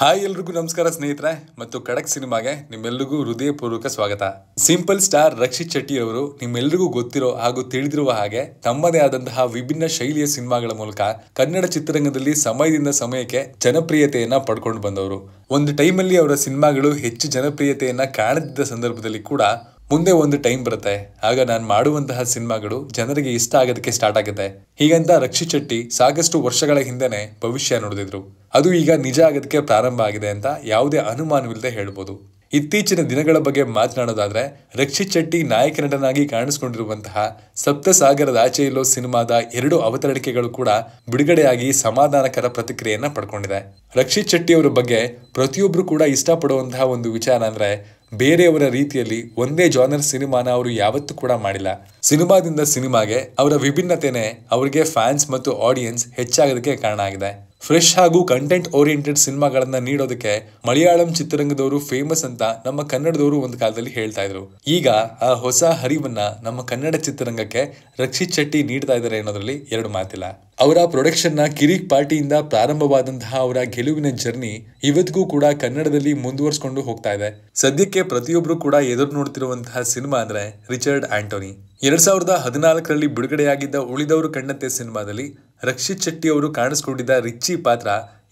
hi ಎಲ್ರಿಗೂ ನಮಸ್ಕಾರ ಸ್ನೇಹಿತರೆ ಮತ್ತು ಖಡಕ್ ಸಿನಿಮಾಗೆ ನಿಮ್ಮೆಲ್ಲರಿಗೂ ಹೃದಯಪೂರ್ವಕ ಸ್ವಾಗತ ಸಿಂಪಲ್ ಸ್ಟಾರ್ ರಕ್ಷಿತ್ ಶೆಟ್ಟಿ ಅವರು ನಿಮ್ಮೆಲ್ಲರಿಗೂ ಗೊತ್ತಿರೋ ಹಾಗೂ ತಿಳಿದಿರುವ ಹಾಗೆ ತಮ್ಮದೇ ಆದಂತಹ ವಿಭಿನ್ನ ಶೈಲಿಯ ಸಿನಿಮಾಗಳ ಮೂಲಕ ಕನ್ನಡ ಚಿತ್ರರಂಗದಲ್ಲಿ ಸಮಯದಿಂದ ಸಮಯಕ್ಕೆ ಜನಪ್ರಿಯತೆಯನ್ನ ಪಡ್ಕೊಂಡು ಬಂದವರು ಒಂದು ಟೈಮಲ್ಲಿ ಅವರ ಸಿನಿಮಾಗಳು ಹೆಚ್ಚು ಜನಪ್ರಿಯತೆಯನ್ನ ಕಾಣದಿದ್ದ ಸಂದರ್ಭದಲ್ಲಿ ಕೂಡ ಮುಂದೆ ಒಂದು ಟೈಮ್ ಬರುತ್ತೆ ಆಗ ನಾನು ಮಾಡುವಂತಹ ಸಿನಿಮಾಗಳು ಜನರಿಗೆ ಇಷ್ಟ ಆಗೋದಕ್ಕೆ ಸ್ಟಾರ್ಟ್ ಆಗುತ್ತೆ ಹೀಗಂತ ರಕ್ಷಿ ಶೆಟ್ಟಿ ಸಾಕಷ್ಟು ವರ್ಷಗಳ ಹಿಂದೆನೆ ಭವಿಷ್ಯ ನೋಡಿದ್ರು ಅದು ಈಗ ನಿಜ ಆಗೋದಕ್ಕೆ ಪ್ರಾರಂಭ ಆಗಿದೆ ಅಂತ ಯಾವುದೇ ಅನುಮಾನವಿಲ್ಲದೆ ಹೇಳ್ಬೋದು ಇತ್ತೀಚಿನ ದಿನಗಳ ಬಗ್ಗೆ ಮಾತನಾಡೋದಾದ್ರೆ ರಕ್ಷಿತ್ ಶೆಟ್ಟಿ ನಾಯಕ ನಟನಾಗಿ ಕಾಣಿಸಿಕೊಂಡಿರುವಂತಹ ಸಪ್ತಸಾಗರದ ಆಚೆ ಸಿನಿಮಾದ ಎರಡು ಅವತರಣಿಕೆಗಳು ಕೂಡ ಬಿಡುಗಡೆಯಾಗಿ ಸಮಾಧಾನಕರ ಪ್ರತಿಕ್ರಿಯೆಯನ್ನು ಪಡ್ಕೊಂಡಿದೆ ರಕ್ಷಿತ್ ಶೆಟ್ಟಿ ಅವರ ಬಗ್ಗೆ ಪ್ರತಿಯೊಬ್ಬರು ಕೂಡ ಇಷ್ಟಪಡುವಂತಹ ಒಂದು ವಿಚಾರ ಅಂದರೆ ಬೇರೆಯವರ ರೀತಿಯಲ್ಲಿ ಒಂದೇ ಜಾನರ್ ಸಿನಿಮಾನ ಅವರು ಯಾವತ್ತೂ ಕೂಡ ಮಾಡಿಲ್ಲ ಸಿನಿಮಾದಿಂದ ಸಿನಿಮಾಗೆ ಅವರ ವಿಭಿನ್ನತೆನೆ ಅವರಿಗೆ ಫ್ಯಾನ್ಸ್ ಮತ್ತು ಆಡಿಯನ್ಸ್ ಹೆಚ್ಚಾಗೋದಕ್ಕೆ ಕಾರಣ ಆಗಿದೆ ಫ್ರೆಶ್ ಹಾಗೂ ಕಂಟೆಂಟ್ ಓರಿಯೆಂಟೆಡ್ ಸಿನಿಮಾಗಳನ್ನ ನೀಡೋದಕ್ಕೆ ಮಲಯಾಳಂ ಚಿತ್ರರಂಗದವರು ಫೇಮಸ್ ಅಂತ ನಮ್ಮ ಕನ್ನಡದವರು ಒಂದು ಕಾಲದಲ್ಲಿ ಹೇಳ್ತಾ ಇದ್ರು ಈಗ ಆ ಹೊಸ ಹರಿವನ್ನ ನಮ್ಮ ಕನ್ನಡ ಚಿತ್ರರಂಗಕ್ಕೆ ರಕ್ಷಿತ್ ಶೆಟ್ಟಿ ನೀಡ್ತಾ ಇದ್ದಾರೆ ಅನ್ನೋದ್ರಲ್ಲಿ ಎರಡು ಮಾತಿಲ್ಲ ಅವರ ಪ್ರೊಡಕ್ಷನ್ ನ ಕಿರಿಕ್ ಪಾರ್ಟಿಯಿಂದ ಪ್ರಾರಂಭವಾದಂತಹ ಅವರ ಗೆಲುವಿನ ಜರ್ನಿ ಇವತ್ತಿಗೂ ಕೂಡ ಕನ್ನಡದಲ್ಲಿ ಮುಂದುವರಿಸಿಕೊಂಡು ಹೋಗ್ತಾ ಇದೆ ಸದ್ಯಕ್ಕೆ ಪ್ರತಿಯೊಬ್ಬರು ಕೂಡ ಎದುರು ನೋಡ್ತಿರುವಂತಹ ಸಿನಿಮಾ ಅಂದ್ರೆ ರಿಚರ್ಡ್ ಆಂಟೋನಿ ಎರಡ್ ಸಾವಿರದ ಹದಿನಾಲ್ಕರಲ್ಲಿ ಬಿಡುಗಡೆಯಾಗಿದ್ದ ಉಳಿದವರು ಕಣ್ಣತ್ತೆ ಸಿನಿಮಾದಲ್ಲಿ ರಕ್ಷಿತ್ ಶೆಟ್ಟಿ ಅವರು ಕಾಣಿಸ್ಕೊಂಡಿದ್ದ ರಿಚ್ಚಿ ಪಾತ್ರ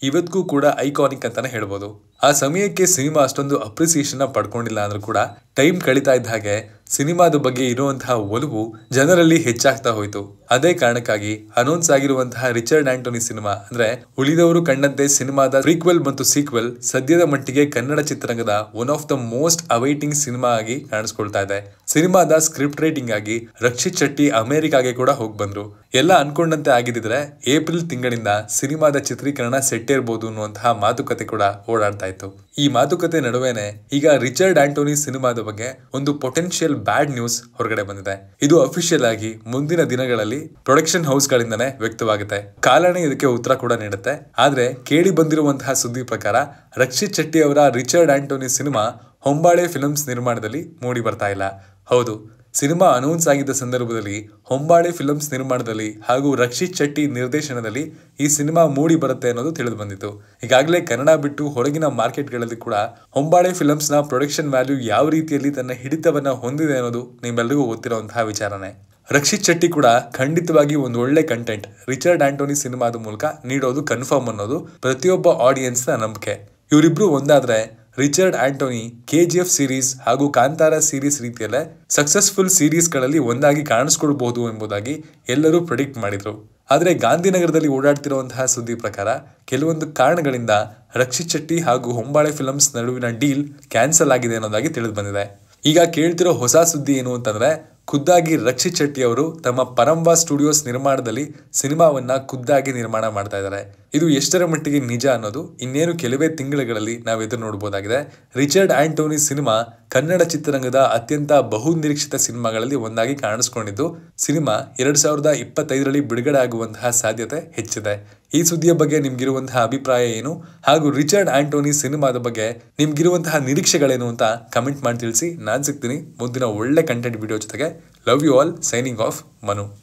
ಇವತ್ತಿಗೂ ಕೂಡ ಐಕಾನಿಕ್ ಅಂತಾನೆ ಹೇಳ್ಬೋದು ಆ ಸಮಯಕ್ಕೆ ಸಿನಿಮಾ ಅಷ್ಟೊಂದು ಅಪ್ರಿಸಿಯೇಷನ್ ಪಡ್ಕೊಂಡಿಲ್ಲ ಅಂದ್ರೂ ಕೂಡ ಟೈಮ್ ಕಳೀತಾ ಇದ್ದ ಹಾಗೆ ಸಿನಿಮಾದ ಬಗ್ಗೆ ಇರುವಂತಹ ಒಲವು ಜನರಲ್ಲಿ ಹೆಚ್ಚಾಗ್ತಾ ಹೋಯಿತು ಅದೇ ಕಾರಣಕ್ಕಾಗಿ ಅನೌನ್ಸ್ ಆಗಿರುವಂತಹ ರಿಚರ್ಡ್ ಆಂಟೋನಿ ಸಿನಿಮಾ ಅಂದ್ರೆ ಉಳಿದವರು ಕಂಡಂತೆ ಸಿನಿಮಾದ ಪ್ರೀಕ್ವೆಲ್ ಮತ್ತು ಸೀಕ್ವೆಲ್ ಸದ್ಯದ ಮಟ್ಟಿಗೆ ಕನ್ನಡ ಚಿತ್ರರಂಗದ one of the most awaiting cinema ಆಗಿ ಕಾಣಿಸ್ಕೊಳ್ತಾ ಇದೆ ಸಿನಿಮಾದ ಸ್ಕ್ರಿಪ್ಟ್ ರೈಟಿಂಗ್ ಆಗಿ ರಕ್ಷಿತ್ ಶೆಟ್ಟಿ ಅಮೆರಿಕಾಗೆ ಕೂಡ ಹೋಗಿ ಬಂದ್ರು ಎಲ್ಲ ಅನ್ಕೊಂಡಂತೆ ಆಗಿದ್ದಿದ್ರೆ ಏಪ್ರಿಲ್ ತಿಂಗಳಿಂದ ಸಿನಿಮಾದ ಚಿತ್ರೀಕರಣ ಸೆಟ್ಟೇರ್ಬೋದು ಅನ್ನುವಂತಹ ಮಾತುಕತೆ ಕೂಡ ಓಡಾಡ್ತಾ ಇತ್ತು ಈ ಮಾತುಕತೆ ನಡುವೆನೆ ಈಗ ರಿಚರ್ಡ್ ಆಂಟೋನಿ ಸಿನಿಮಾದ ಬಗ್ಗೆ ಒಂದು ಪೊಟೆನ್ಷಿಯಲ್ ಬ್ಯಾಡ್ ನ್ಯೂಸ್ ಹೊರಗಡೆ ಬಂದಿದೆ ಇದು ಅಫಿಷಿಯಲ್ ಆಗಿ ಮುಂದಿನ ದಿನಗಳಲ್ಲಿ ಪ್ರೊಡಕ್ಷನ್ ಹೌಸ್ ಗಳಿಂದನೇ ವ್ಯಕ್ತವಾಗುತ್ತೆ ಕಾಲನೇ ಇದಕ್ಕೆ ಉತ್ತರ ಕೂಡ ನೀಡುತ್ತೆ ಆದ್ರೆ ಕೇಳಿ ಬಂದಿರುವಂತಹ ಸುದ್ದಿ ಪ್ರಕಾರ ರಕ್ಷಿತ್ ಶೆಟ್ಟಿ ಅವರ Richard Anthony cinema Hombale films ನಿರ್ಮಾಣದಲ್ಲಿ ಮೂಡಿ ಬರ್ತಾ ಇಲ್ಲ ಹೌದು ಸಿನಿಮಾ ಅನೌನ್ಸ್ ಆಗಿದ್ದ ಸಂದರ್ಭದಲ್ಲಿ ಹೊಂಬಾಳೆ ಫಿಲಮ್ಸ್ ನಿರ್ಮಾಣದಲ್ಲಿ ಹಾಗೂ ರಕ್ಷಿತ್ ಶೆಟ್ಟಿ ನಿರ್ದೇಶನದಲ್ಲಿ ಈ ಸಿನಿಮಾ ಮೂಡಿ ಬರುತ್ತೆ ಅನ್ನೋದು ತಿಳಿದು ಬಂದಿತ್ತು ಈಗಾಗಲೇ ಕನ್ನಡ ಬಿಟ್ಟು ಹೊರಗಿನ ಮಾರ್ಕೆಟ್ಗಳಲ್ಲಿ ಕೂಡ ಹೊಂಬಾಳೆ ಫಿಲಮ್ಸ್ನ ಪ್ರೊಡಕ್ಷನ್ ವ್ಯಾಲ್ಯೂ ಯಾವ ರೀತಿಯಲ್ಲಿ ತನ್ನ ಹಿಡಿತವನ್ನು ಹೊಂದಿದೆ ಅನ್ನೋದು ನಿಮ್ಮೆಲ್ಲರಿಗೂ ಗೊತ್ತಿರುವಂತಹ ವಿಚಾರನೇ ರಕ್ಷಿತ್ ಶೆಟ್ಟಿ ಕೂಡ ಖಂಡಿತವಾಗಿ ಒಂದು ಒಳ್ಳೆ ಕಂಟೆಂಟ್ ರಿಚರ್ಡ್ ಆಂಟೋನಿ ಸಿನಿಮಾದ ಮೂಲಕ ನೀಡೋದು ಕನ್ಫರ್ಮ್ ಅನ್ನೋದು ಪ್ರತಿಯೊಬ್ಬ ಆಡಿಯನ್ಸ್ನ ನಂಬಿಕೆ ಇವರಿಬ್ರು ಒಂದಾದ್ರೆ ರಿಚರ್ಡ್ ಆಂಟೋನಿ ಕೆಜಿಎಫ್ ಸೀರೀಸ್ ಹಾಗೂ ಕಾಂತಾರ ಸೀರೀಸ್ ರೀತಿಯಲ್ಲೇ ಸಕ್ಸಸ್ಫುಲ್ ಸೀರೀಸ್ಗಳಲ್ಲಿ ಒಂದಾಗಿ ಕಾಣಿಸ್ಕೊಳ್ಬಹುದು ಎಂಬುದಾಗಿ ಎಲ್ಲರೂ ಪ್ರಿಡಿಕ್ಟ್ ಮಾಡಿದರು ಆದರೆ ಗಾಂಧಿನಗರದಲ್ಲಿ ಓಡಾಡ್ತಿರುವಂತಹ ಸುದ್ದಿ ಪ್ರಕಾರ ಕೆಲವೊಂದು ಕಾರಣಗಳಿಂದ ರಕ್ಷಿತ್ ಶೆಟ್ಟಿ ಹಾಗೂ ಹೊಂಬಾಳೆ ಫಿಲಮ್ಸ್ ನಡುವಿನ ಡೀಲ್ ಕ್ಯಾನ್ಸಲ್ ಆಗಿದೆ ಅನ್ನೋದಾಗಿ ತಿಳಿದು ಬಂದಿದೆ ಈಗ ಕೇಳ್ತಿರೋ ಹೊಸ ಸುದ್ದಿ ಏನು ಅಂತಂದ್ರೆ ಖುದ್ದಾಗಿ ರಕ್ಷಿತ್ ಶೆಟ್ಟಿ ಅವರು ತಮ್ಮ ಪರಂಬಾ ಸ್ಟುಡಿಯೋಸ್ ನಿರ್ಮಾಣದಲ್ಲಿ ಸಿನಿಮಾವನ್ನ ಖುದ್ದಾಗಿ ನಿರ್ಮಾಣ ಮಾಡ್ತಾ ಇದ್ದಾರೆ ಇದು ಎಷ್ಟರ ಮಟ್ಟಿಗೆ ನಿಜ ಅನ್ನೋದು ಇನ್ನೇನು ಕೆಲವೇ ತಿಂಗಳುಗಳಲ್ಲಿ ನಾವು ಎದುರು ನೋಡಬಹುದಾಗಿದೆ ರಿಚರ್ಡ್ ಆಂಟೋನಿ ಸಿನಿಮಾ ಕನ್ನಡ ಚಿತ್ರರಂಗದ ಅತ್ಯಂತ ಬಹುನಿರೀಕ್ಷಿತ ಸಿನಿಮಾಗಳಲ್ಲಿ ಒಂದಾಗಿ ಕಾಣಿಸ್ಕೊಂಡಿದ್ದು ಸಿನಿಮಾ ಎರಡು ಸಾವಿರದ ಇಪ್ಪತ್ತೈದರಲ್ಲಿ ಬಿಡುಗಡೆ ಆಗುವಂತಹ ಸಾಧ್ಯತೆ ಹೆಚ್ಚಿದೆ ಈ ಸುದ್ದಿಯ ಬಗ್ಗೆ ನಿಮ್ಗಿರುವಂತಹ ಅಭಿಪ್ರಾಯ ಏನು ಹಾಗೂ ರಿಚರ್ಡ್ ಆಂಟೋನಿ ಸಿನಿಮಾದ ಬಗ್ಗೆ ನಿಮ್ಗಿರುವಂತಹ ನಿರೀಕ್ಷೆಗಳೇನು ಅಂತ ಕಮೆಂಟ್ ಮಾಡಿ ತಿಳಿಸಿ ನಾನು ಸಿಗ್ತೀನಿ ಮುಂದಿನ ಒಳ್ಳೆ ಕಂಟೆಂಟ್ ವಿಡಿಯೋ ಜೊತೆಗೆ love you all signing off Manu